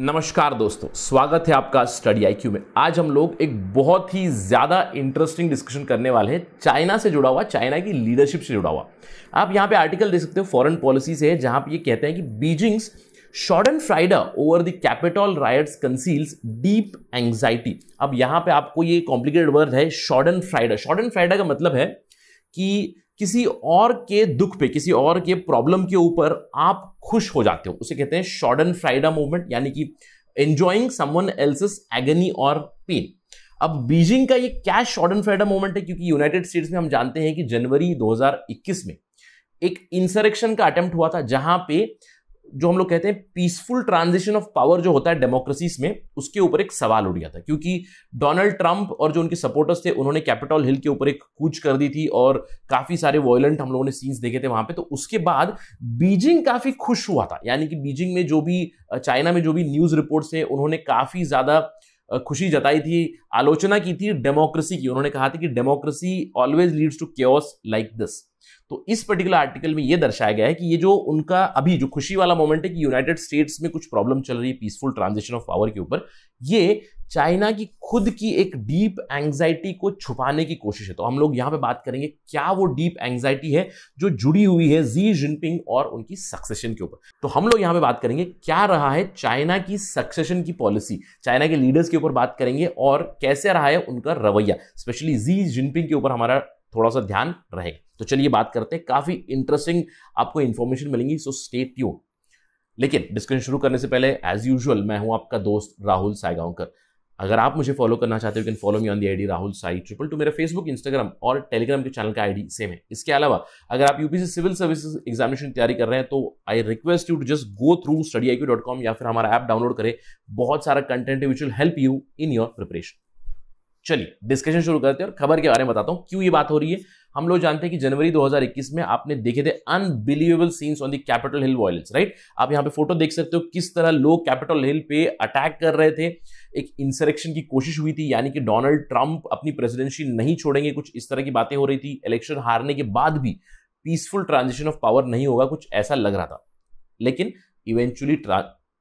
नमस्कार दोस्तों स्वागत है आपका स्टडी आई में आज हम लोग एक बहुत ही ज़्यादा इंटरेस्टिंग डिस्कशन करने वाले हैं चाइना से जुड़ा हुआ चाइना की लीडरशिप से जुड़ा हुआ आप यहाँ पे आर्टिकल देख सकते हो फॉरेन पॉलिसी से है जहाँ पे ये कहते हैं कि Beijing's schadenfreude over the Capitol riots conceals deep anxiety अब यहाँ पे आपको ये कॉम्प्लिकेटेड वर्ड है schadenfreude schadenfreude का मतलब है कि किसी और के दुख पे किसी और के प्रॉब्लम के ऊपर आप खुश हो जाते हो उसे कहते हैं शॉर्ट एंड फ्राइडा मूवमेंट यानी कि एंजॉइंग समवन एल्स एगनी और पेन अब बीजिंग का ये क्या शॉर्ट एंड फ्राइडा मूवमेंट है क्योंकि यूनाइटेड स्टेट्स में हम जानते हैं कि जनवरी 2021 में एक इंसरेक्शन का अटेम्प्ट हुआ था जहां पे जो हम लोग कहते हैं पीसफुल ट्रांजिशन ऑफ पावर जो होता है डेमोक्रेसीज में उसके ऊपर एक सवाल उठ गया था क्योंकि डोनाल्ड ट्रंप और जो उनके सपोर्टर्स थे उन्होंने कैपिटल हिल के ऊपर एक कूच कर दी थी और काफ़ी सारे वॉयलेंट हम लोगों ने सीन्स देखे थे वहां पे तो उसके बाद बीजिंग काफ़ी खुश हुआ था यानी कि बीजिंग में जो भी चाइना में जो भी न्यूज़ रिपोर्ट्स थे उन्होंने काफ़ी ज़्यादा खुशी जताई थी आलोचना की थी डेमोक्रेसी की उन्होंने कहा था कि democracy always leads to case like this तो इस पर्टिकुलर आर्टिकल में ये दर्शाया गया है कि ये जो उनका अभी जो खुशी वाला मोमेंट है कि यूनाइटेड स्टेट्स में कुछ प्रॉब्लम चल रही है पीसफुल ट्रांजिशन ऑफ पावर के ऊपर ये चाइना की खुद की एक डीप एंग्जाइटी को छुपाने की कोशिश है तो हम लोग यहाँ पे बात करेंगे क्या वो डीप एंग्जाइटी है जो जुड़ी हुई है जी जिनपिंग और उनकी सक्सेशन के ऊपर तो हम लोग यहाँ पे बात करेंगे क्या रहा है चाइना की सक्सेशन की पॉलिसी चाइना के लीडर्स के ऊपर बात करेंगे और कैसे रहा है उनका रवैया स्पेशली जी जिनपिंग के ऊपर हमारा थोड़ा सा ध्यान रहेगा तो चलिए बात करते हैं काफ़ी इंटरेस्टिंग आपको इन्फॉर्मेशन मिलेंगी सो स्टे ट्यून लेकिन डिस्कशन शुरू करने से पहले एज यूजल मैं हूं आपका दोस्त राहुल साईगांवकर अगर आप मुझे फॉलो करना चाहते हो can follow me on the ID Rahul Sai triple two मेरा फेसबुक इंस्टाग्राम और टेलीग्राम के चैनल का आईडी सेम है इसके अलावा अगर आप यूपीसी सिविल सर्विसेज एग्जामिनेशन तैयारी कर रहे हैं तो I request you to just go through study या फिर हमारा ऐप डाउनलोड करें बहुत सारा content which will help you in your preparation चलिए डिस्कशन शुरू करते हैं और खबर के बारे में बताता हूँ क्यों ये बात हो रही है हम लोग जानते हैं कि जनवरी 2021 में आपने देखे थे unbelievable scenes on the Capitol Hill violence right आप यहाँ पे फोटो देख सकते हो किस तरह लोग कैपिटल हिल पे अटैक कर रहे थे एक इंसरेक्शन की कोशिश हुई थी यानी कि डोनाल्ड ट्रंप अपनी प्रेसिडेंसी नहीं छोड़ेंगे कुछ इस तरह की बातें हो रही थी इलेक्शन हारने के बाद भी पीसफुल ट्रांजिशन ऑफ पावर नहीं होगा कुछ ऐसा लग रहा था लेकिन इवेंचुअली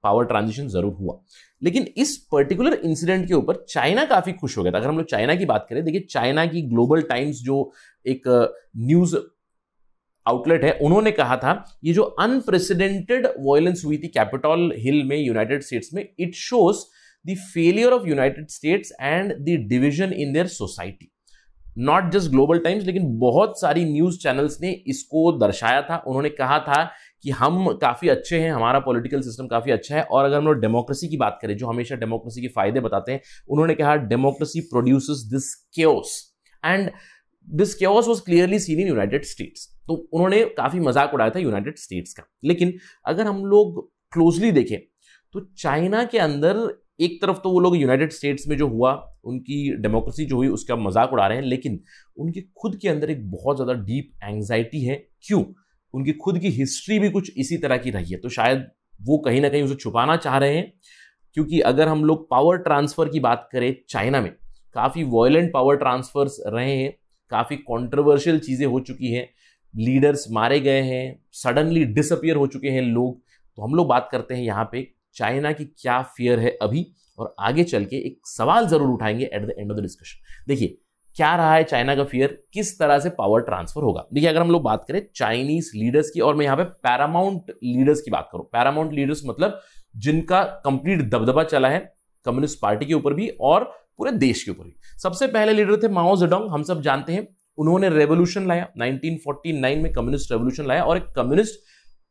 पावर ट्रांजिशन जरूर हुआ लेकिन इस पर्टिकुलर इंसिडेंट के ऊपर चाइना काफी खुश हो गया था अगर हम लोग चाइना की बात करें देखिए चाइना की ग्लोबल टाइम्स जो एक न्यूज आउटलेट है उन्होंने कहा था ये जो अनप्रेसिडेंटेड वायलेंस हुई थी कैपिटॉल हिल में यूनाइटेड स्टेट्स में it shows the failure of United States and the division in their society not just Global Times लेकिन बहुत सारी न्यूज चैनल्स ने इसको दर्शाया था उन्होंने कहा था कि हम काफ़ी अच्छे हैं हमारा पॉलिटिकल सिस्टम काफ़ी अच्छा है और अगर हम लोग डेमोक्रेसी की बात करें जो हमेशा डेमोक्रेसी के फायदे बताते हैं उन्होंने कहा democracy produce this chaos and this chaos was clearly seen in United States तो उन्होंने काफ़ी मजाक उड़ाया था यूनाइटेड स्टेट्स का लेकिन अगर हम लोग क्लोजली देखें तो चाइना के अंदर एक तरफ तो वो लोग यूनाइटेड स्टेट्स में जो हुआ उनकी डेमोक्रेसी जो हुई उसका मजाक उड़ा रहे हैं लेकिन उनके खुद के अंदर एक बहुत ज़्यादा डीप एंग्जाइटी है क्यों उनकी खुद की हिस्ट्री भी कुछ इसी तरह की रही है तो शायद वो कहीं ना कहीं उसे छुपाना चाह रहे हैं क्योंकि अगर हम लोग पावर ट्रांसफ़र की बात करें चाइना में काफ़ी वॉयलेंट पावर ट्रांसफ़र्स रहे हैं काफ़ी कॉन्ट्रोवर्शियल चीज़ें हो चुकी हैं लीडर्स मारे गए हैं सडनली डिसअपियर हो चुके हैं लोग तो हम लोग बात करते हैं यहाँ पे चाइना की क्या फियर है अभी और आगे चल के एक सवाल ज़रूर उठाएंगे at the end of the discussion देखिए क्या रहा है चाइना का फियर किस तरह से पावर ट्रांसफर होगा देखिए अगर हम लोग बात करें चाइनीज लीडर्स की और मैं यहाँ पे पैरामाउंट लीडर्स की बात करूं पैरामाउंट लीडर्स मतलब जिनका कंप्लीट दबदबा चला है कम्युनिस्ट पार्टी के ऊपर भी और पूरे देश के ऊपर भी सबसे पहले लीडर थे माओ जडोंग हम सब जानते हैं उन्होंने रेवोल्यूशन लाया 1949 में कम्युनिस्ट रेवोल्यूशन लाया और एक communist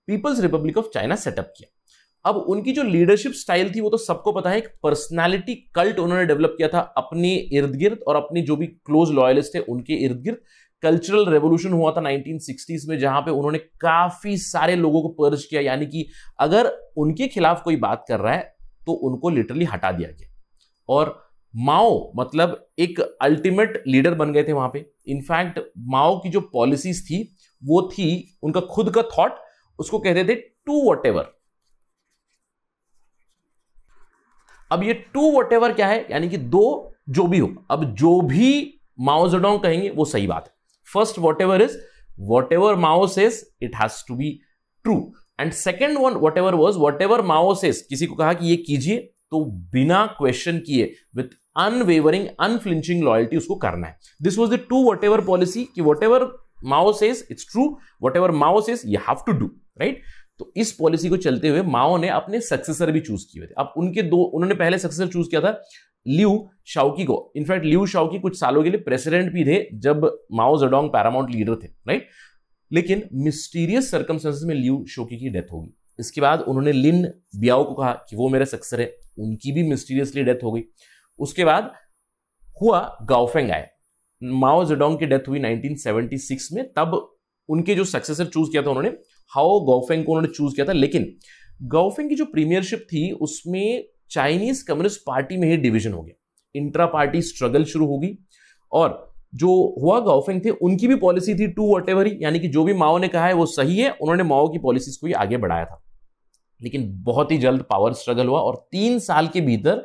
People's Republic of China setup किया अब उनकी जो लीडरशिप स्टाइल थी वो तो सबको पता है एक पर्सनालिटी कल्ट उन्होंने डेवलप किया था अपने इर्द गिर्द और अपने जो भी क्लोज लॉयलिस्ट थे उनके इर्द गिर्द कल्चरल रेवोल्यूशन हुआ था 1960s में जहां पे उन्होंने काफी सारे लोगों को पर्ज किया यानी कि अगर उनके खिलाफ कोई बात कर रहा है तो उनको लिटरली हटा दिया गया और माओ मतलब एक अल्टीमेट लीडर बन गए थे वहां पे इनफैक्ट माओ की जो पॉलिसीज थी वो थी उनका खुद का थॉट उसको कहते थे टू वट अब ये टू वट क्या है यानी कि दो जो भी हो अब जो भी माओजेडोंग कहेंगे वो सही बात है first whatever is whatever Mao says it has to be true and second one whatever was whatever Mao says किसी को कहा कि ये कीजिए तो बिना क्वेश्चन किए विथ अनवेवरिंग अनफ्लिंचिंग लॉयल्टी उसको करना है this was the two whatever policy कि whatever Mao says it's true whatever Mao says you have to do right तो इस पॉलिसी को चलते हुए माओ ने अपने सक्सेसर भी चूज किए थे अब उनके दो उन्होंने पहले सक्सेसर चूज किया था लियू शाउकी को इनफैक्ट लियू शाउकी कुछ सालों के लिए प्रेसिडेंट भी थे जब माओ जडोंग पैरामाउंट लीडर थे राइट लेकिन मिस्टीरियस सर्कमस्टेंसेस में लियू शोकी की डेथ होगी इसके बाद उन्होंने लिन बियाओ को कहा कि वो मेरे सक्सेसर है उनकी भी मिस्टीरियसली डेथ हो गई उसके बाद हुआ गाओफेंग आए माओ जडोंग की डेथ हुई 1976 में तब उनके जो सक्सेसर चूज किया था उन्होंने हाओ गोफेंग को उन्होंने चूज किया था लेकिन गोफेंग की जो प्रीमियरशिप थी उसमें चाइनीज कम्युनिस्ट पार्टी में ही डिवीजन हो गया इंट्रा पार्टी स्ट्रगल शुरू होगी और जो हुआ गाउफेंग थे उनकी भी पॉलिसी थी टू वट एवर यानी कि जो भी माओ ने कहा है वो सही है उन्होंने माओ की पॉलिसीज को ही आगे बढ़ाया था लेकिन बहुत ही जल्द पावर स्ट्रगल हुआ और तीन साल के भीतर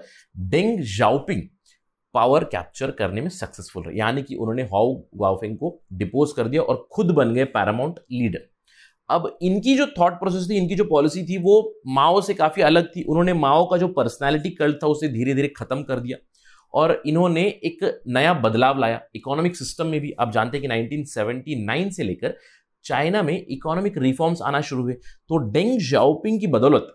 डेंग जाओपिंग पावर कैप्चर करने में सक्सेसफुल रहे यानी कि उन्होंने हाउ गाउफेंग को डिपोज कर दिया और खुद बन गए पैरामाउंट लीडर अब इनकी जो थॉट प्रोसेस थी इनकी जो पॉलिसी थी वो माओ से काफ़ी अलग थी उन्होंने माओ का जो पर्सनैलिटी कल्ट था उसे धीरे धीरे खत्म कर दिया और इन्होंने एक नया बदलाव लाया इकोनॉमिक सिस्टम में भी आप जानते हैं कि 1979 से लेकर चाइना में इकोनॉमिक रिफॉर्म्स आना शुरू हुए तो डेंग जाओपिंग की बदौलत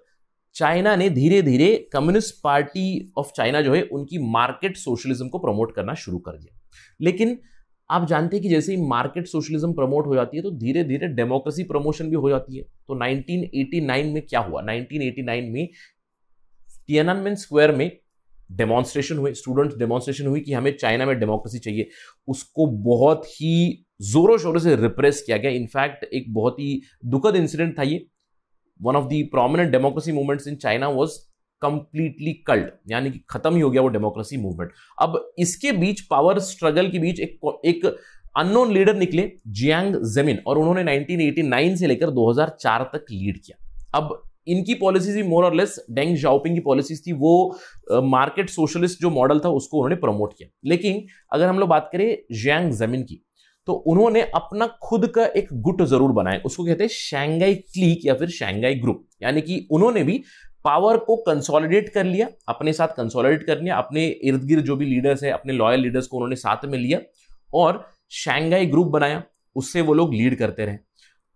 चाइना ने धीरे धीरे कम्युनिस्ट पार्टी ऑफ चाइना जो है उनकी मार्केट सोशलिज्म को प्रमोट करना शुरू कर दिया लेकिन आप जानते हैं कि जैसे ही मार्केट सोशलिज्म प्रमोट हो जाती है तो धीरे धीरे डेमोक्रेसी प्रमोशन भी हो जाती है तो 1989 में क्या हुआ 1989 में टियनमेन स्क्वायर में डेमोन्स्ट्रेशन हुए स्टूडेंट डेमॉन्स्ट्रेशन हुई कि हमें चाइना में डेमोक्रेसी चाहिए उसको बहुत ही जोरों शोरों से रिप्रेस किया गया इनफैक्ट एक बहुत ही दुखद इंसिडेंट था ये one of the prominent democracy movements in China was completely culled यानी कि खत्म ही हो गया वो डेमोक्रेसी मूवमेंट अब इसके बीच पावर स्ट्रगल के बीच एक एक अननोन लीडर निकले जियांग जमीन और उन्होंने 1989 से लेकर 2004 तक लीड किया अब इनकी पॉलिसीज भी मोर और लेस डेंग जाओपिंग की पॉलिसीज थी वो मार्केट सोशलिस्ट जो मॉडल था उसको उन्होंने प्रमोट किया लेकिन अगर हम लोग बात करें जियांग जमीन की तो उन्होंने अपना खुद का एक गुट जरूर बनाया उसको कहते हैं शैंगाई क्लीक या फिर शैंगाई ग्रुप यानी कि उन्होंने भी पावर को कंसोलिडेट कर लिया अपने साथ कंसोलिडेट कर लिया अपने इर्द गिर्द जो भी लीडर्स है अपने लॉयल लीडर्स को उन्होंने साथ में लिया और शैंघाई ग्रुप बनाया उससे वो लोग लीड करते रहे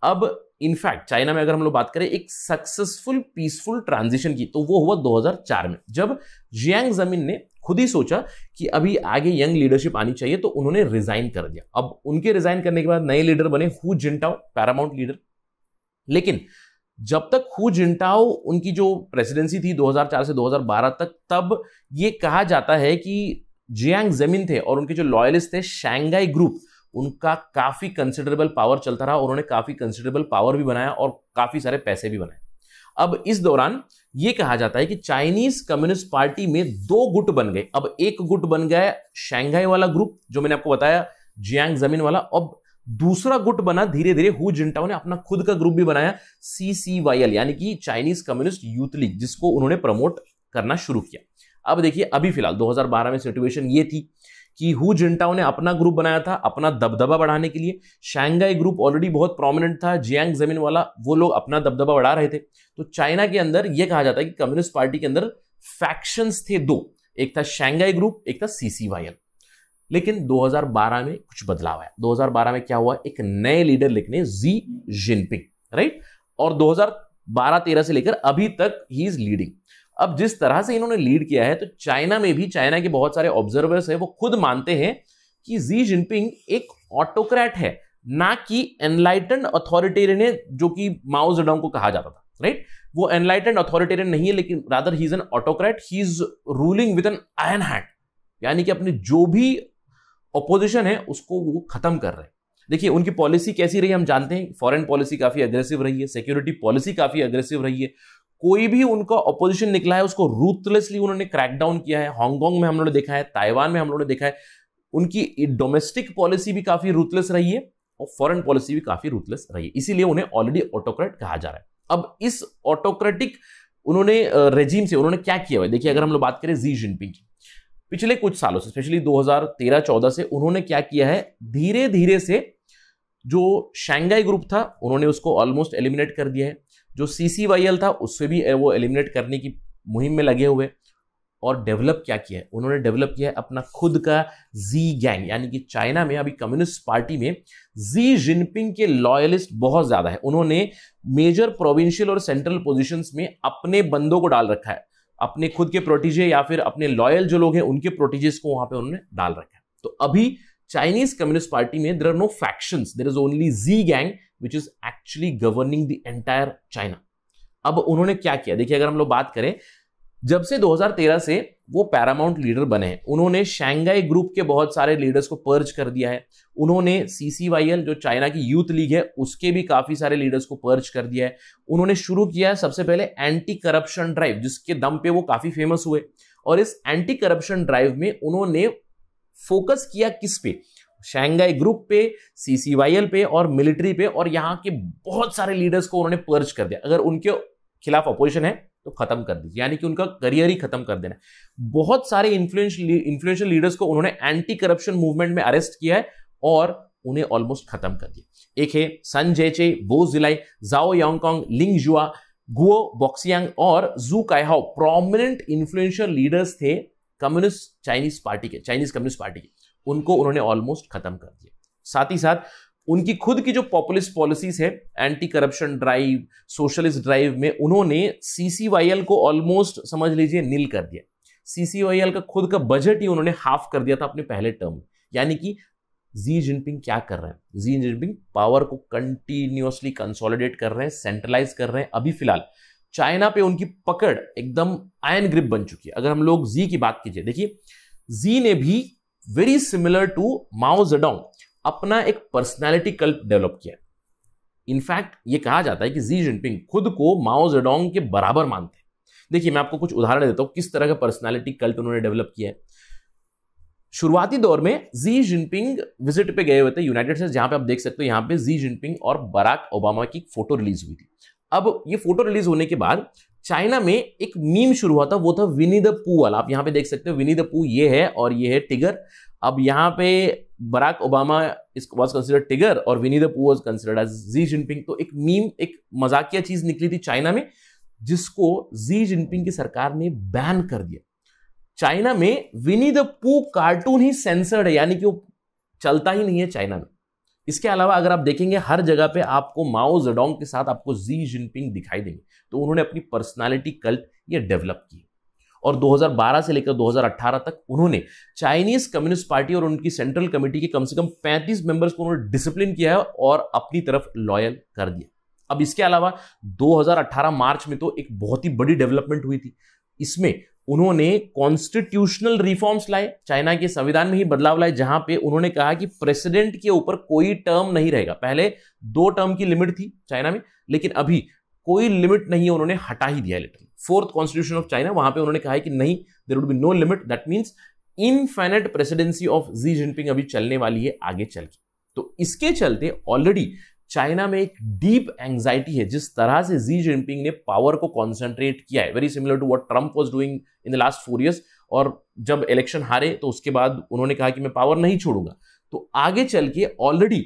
अब इनफैक्ट चाइना में अगर हम लोग बात करें एक सक्सेसफुल पीसफुल ट्रांजिशन की तो वो हुआ 2004 में जब जियांग जमीन ने खुद ही सोचा कि अभी आगे यंग लीडरशिप आनी चाहिए तो उन्होंने रिजाइन कर दिया अब उनके रिजाइन करने के बाद नए लीडर बने हु जिनटाओ पैरामाउंट लीडर लेकिन जब तक हु जिंटाओ उनकी जो प्रेसिडेंसी थी 2004 से 2012 तक तब ये कहा जाता है कि जियांग जमीन थे और उनके जो लॉयलिस्ट थे शेंगाई ग्रुप उनका काफ़ी कंसिडरेबल पावर चलता रहा और उन्होंने काफ़ी कंसिडरेबल पावर भी बनाया और काफ़ी सारे पैसे भी बनाए अब इस दौरान ये कहा जाता है कि चाइनीज कम्युनिस्ट पार्टी में दो गुट बन गए अब एक गुट बन गया शंघाई वाला ग्रुप जो मैंने आपको बताया जियांग जमीन वाला अब दूसरा गुट बना धीरे धीरे हु जिंटाओ ने अपना खुद का ग्रुप भी बनाया एल यानी कि चाइनीज कम्युनिस्ट यूथ लीग जिसको उन्होंने प्रमोट करना शुरू किया अब देखिए अभी फिलहाल 2012 में सिचुएशन ये थी कि हु जिंटाओ ने अपना ग्रुप बनाया था अपना दबदबा बढ़ाने के लिए शैंगाई ग्रुप ऑलरेडी बहुत प्रोमिनेंट था जियांग जमीन वाला वो लोग अपना दबदबा बढ़ा रहे थे तो चाइना के अंदर यह कहा जाता है कि कम्युनिस्ट पार्टी के अंदर फैक्शंस थे दो एक था शैंगाई ग्रुप एक था सीसीवाईएल लेकिन 2012 में कुछ बदलाव आया 2012 में क्या हुआ एक नए लीडर लिखने जी जिनपिंग राइट और 2012-13 से लेकर अभी तक ही इज लीडिंग अब जिस तरह से इन्होंने लीड किया है तो चाइना में भी चाइना के बहुत सारे ऑब्जर्वर्स हैं वो खुद मानते हैं कि जी जिनपिंग एक ऑटोक्रैट है ना कि एनलाइटेंड अथॉरिटेरियन जो कि माओ को कहा जाता था राइट वो एनलाइटेंड अथॉरिटेरियन नहीं है लेकिन rather he is an autocrat he is ruling with an iron hand यानी कि अपने जो भी अपोजिशन है उसको वो खत्म कर रहे हैं देखिए उनकी पॉलिसी कैसी रही हम जानते हैं फॉरेन पॉलिसी काफी अग्रेसिव रही है सिक्योरिटी पॉलिसी काफी अग्रेसिव रही है कोई भी उनका अपोजिशन निकला है उसको रूथलेसली उन्होंने क्रैकडाउन किया है हांगकांग में हम लोगों ने देखा है ताइवान में हम लोगों ने देखा है उनकी डोमेस्टिक पॉलिसी भी काफी रूथलेस रही है और फॉरेन पॉलिसी भी काफी रूथलेस रही है इसीलिए उन्हें ऑलरेडी ऑटोक्रेट कहा जा रहा है अब इस ऑटोक्रेटिक उन्होंने रेजीम से उन्होंने क्या किया हुआ है देखिए अगर हम लोग बात करें जी जिनपिंग की पिछले कुछ सालों से स्पेशली 2013-14 से उन्होंने क्या किया है धीरे धीरे से जो शंघाई ग्रुप था उन्होंने उसको ऑलमोस्ट एलिमिनेट कर दिया है जो सी था उससे भी वो एलिमिनेट करने की मुहिम में लगे हुए और डेवलप क्या किया है उन्होंने डेवलप किया है अपना खुद का जी गैंग यानी कि चाइना में अभी कम्युनिस्ट पार्टी में जी जिनपिंग के लॉयलिस्ट बहुत ज़्यादा है उन्होंने मेजर प्रोविंशियल और सेंट्रल पोजीशंस में अपने बंदों को डाल रखा है अपने खुद के प्रोटीजे या फिर अपने लॉयल जो लोग हैं उनके प्रोटीजेस को वहां पे उन्होंने डाल रखा है तो अभी चाइनीज कम्युनिस्ट पार्टी में there are no faction there is only Xi gang which is actually governing the entire China अब उन्होंने क्या किया देखिए अगर हम लोग बात करें जब से 2013 से वो पैरामाउंट लीडर बने हैं उन्होंने शंघाई ग्रुप के बहुत सारे लीडर्स को पर्ज कर दिया है उन्होंने सीसीवाईएल जो चाइना की यूथ लीग है उसके भी काफ़ी सारे लीडर्स को पर्ज कर दिया है उन्होंने शुरू किया है सबसे पहले एंटी करप्शन ड्राइव जिसके दम पे वो काफ़ी फेमस हुए और इस एंटी करप्शन ड्राइव में उन्होंने फोकस किया किस पे शंघाई ग्रुप पे सीसीवाईएल पे और मिलिट्री पे और यहाँ के बहुत सारे लीडर्स को उन्होंने पर्ज कर दिया अगर उनके खिलाफ अपोजिशन है तो खत्म कर दीजिए यानी कि उनका करियर ही खत्म कर देना बहुत सारे इन्फ्लुएंशियल लीडर्स को उन्होंने एंटी करप्शन मूवमेंट में अरेस्ट किया है और उन्हें ऑलमोस्ट खत्म कर दिया एक है सन जेचे बो जिलाई जाओ यांगकॉन्ग लिंग जुआ गुओ बॉक्सियांग और Xu Caihou prominent influential leaders थे कम्युनिस्ट चाइनीज पार्टी के चाइनीज कम्युनिस्ट पार्टी के उनको उन्होंने ऑलमोस्ट खत्म कर दिया साथ ही साथ उनकी खुद की जो पॉपुलिस्ट पॉलिसीज है anti corruption drive socialist drive में उन्होंने सीसीवाईएल को ऑलमोस्ट समझ लीजिए नील कर दिया सीसीवाईएल का खुद का बजट ही उन्होंने हाफ कर दिया था अपने पहले टर्म में यानी कि जी जिनपिंग क्या कर रहे हैं जी जिनपिंग पावर को कंटिन्यूसली कंसोलिडेट कर रहे हैं सेंट्रलाइज कर रहे हैं अभी फिलहाल चाइना पे उनकी पकड़ एकदम आयन ग्रिप बन चुकी है अगर हम लोग जी की बात कीजिए देखिए जी ने भी very similar to Mao Zedong अपना एक पर्सनैलिटी कल्प डेवलप किया इनफैक्ट ये कहा जाता है कि जी जिनपिंग खुद को माओ जेडोंग के बराबर मानते हैं देखिए मैं आपको कुछ उदाहरण देता हूं किस तरह का पर्सनैलिटी कल्प उन्होंने डेवलप किया है शुरुआती दौर में जी जिनपिंग विजिट पे गए हुए थे यूनाइटेड स्टेट्स जहां पे आप देख सकते हो यहां पे जी जिनपिंग और बराक ओबामा की फोटो रिलीज हुई थी अब ये फोटो रिलीज होने के बाद चाइना में एक मीम शुरू हुआ था वो था विनी द पू वाला आप यहाँ पे देख सकते हो विनी द पू ये है और ये है टिगर अब यहाँ पे Barack Obama is was considered Tigger और Winnie the Pooh was considered as Xi Jinping तो एक मीम एक मजाकिया चीज निकली थी चाइना में जिसको जी जिनपिंग की सरकार ने बैन कर दिया चाइना में विनी द पू कार्टून ही सेंसर्ड है यानी कि वो चलता ही नहीं है चाइना में इसके अलावा अगर आप देखेंगे हर जगह पे आपको माओ जडोंग के साथ आपको जी जिनपिंग दिखाई देंगे तो उन्होंने अपनी पर्सनालिटी कल्ट ये डेवलप की और 2012 से लेकर 2018 तक उन्होंने चाइनीज कम्युनिस्ट पार्टी और उनकी सेंट्रल कमेटी के कम से कम 35 मेंबर्स को उन्होंने डिसिप्लिन किया है और अपनी तरफ लॉयल कर दिया अब इसके अलावा 2018 मार्च में तो एक बहुत ही बड़ी डेवलपमेंट हुई थी इसमें उन्होंने कॉन्स्टिट्यूशनल रिफॉर्म्स लाए चाइना के संविधान में ही बदलाव लाए जहां पे उन्होंने कहा कि प्रेसिडेंट के ऊपर कोई टर्म नहीं रहेगा पहले दो टर्म की लिमिट थी चाइना में लेकिन अभी कोई लिमिट नहीं है उन्होंने हटा ही दिया literally fourth constitution of China वहां पे उन्होंने कहा है कि नहीं there would be no limit that means infinite presidency of Xi Jinping अभी चलने वाली है आगे चल के तो इसके चलते ऑलरेडी चाइना में एक डीप एंग्जाइटी है जिस तरह से जी जिनपिंग ने पावर को कॉन्सेंट्रेट किया है very similar to what Trump was doing in the last four years और जब इलेक्शन हारे तो उसके बाद उन्होंने कहा कि मैं पावर नहीं छोड़ूंगा तो आगे चल के ऑलरेडी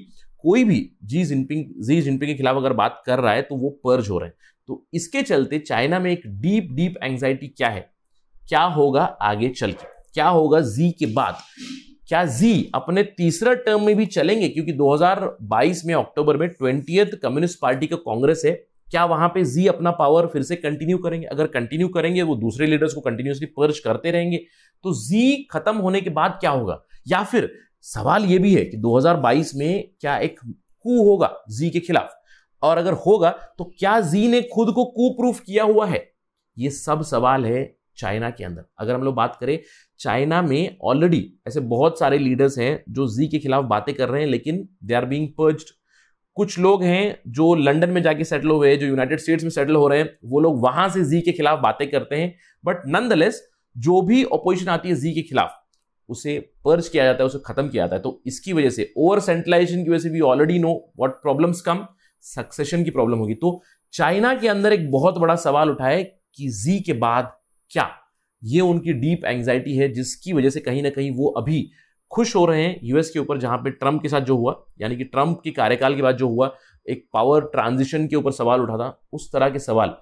कोई भी जी जिनपिंग जी जिनपिंग के खिलाफ अगर बात कर रहा है तो वो पर्ज हो रहे हैं तो इसके चलते चाइना में एक डीप डीप एंग्जाइटी क्या है क्या होगा आगे चल के क्या होगा जी के बाद क्या जी अपने तीसरे टर्म में भी चलेंगे क्योंकि 2022 में अक्टूबर में ट्वेंटी कम्युनिस्ट पार्टी का कांग्रेस है क्या वहां पे जी अपना पावर फिर से कंटिन्यू करेंगे अगर कंटिन्यू करेंगे वो दूसरे लीडर्स को कंटिन्यूसली पर्च करते रहेंगे तो जी खत्म होने के बाद क्या होगा या फिर सवाल ये भी है कि 2022 में क्या एक कू होगा जी के खिलाफ और अगर होगा तो क्या जी ने खुद को कू प्रूफ किया हुआ है ये सब सवाल है चाइना के अंदर अगर हम लोग बात करें चाइना में ऑलरेडी ऐसे बहुत सारे लीडर्स हैं जो जी के खिलाफ बातें कर रहे हैं लेकिन दे आर बींग पर्ज कुछ लोग हैं जो लंदन में जाके सेटल हुए जो यूनाइटेड स्टेट्स में सेटल हो रहे हैं वो लोग वहां से जी के खिलाफ बातें करते हैं बट नंद जो भी अपोजिशन आती है जी के खिलाफ उसे पर्ज किया जाता है उसे खत्म किया जाता है तो इसकी वजह से ओवर सेंट्रलाइजेशन की वजह से we already know what problem come succession की प्रॉब्लम होगी तो चाइना के अंदर एक बहुत बड़ा सवाल उठा है कि जी के बाद क्या ये उनकी डीप एंग्जाइटी है जिसकी वजह से कहीं ना कहीं वो अभी खुश हो रहे हैं यूएस के ऊपर जहां पे ट्रम्प के साथ जो हुआ यानी कि ट्रम्प के कार्यकाल के बाद जो हुआ एक पावर ट्रांजिशन के ऊपर सवाल उठा था उस तरह के सवाल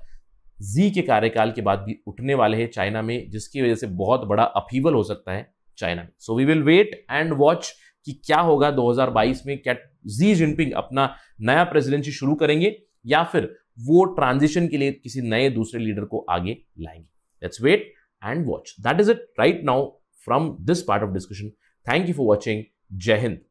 जी के कार्यकाल के बाद भी उठने वाले हैं चाइना में जिसकी वजह से बहुत बड़ा अपीवल हो सकता है चाइना में so we will wait and watch कि क्या होगा 2022 में क्या जी जिनपिंग अपना नया प्रेसिडेंसी शुरू करेंगे या फिर वो ट्रांजिशन के लिए किसी नए दूसरे लीडर को आगे लाएंगे let's wait and watch. That is it right now from this part of discussion. Thank you for watching. Jai Hind.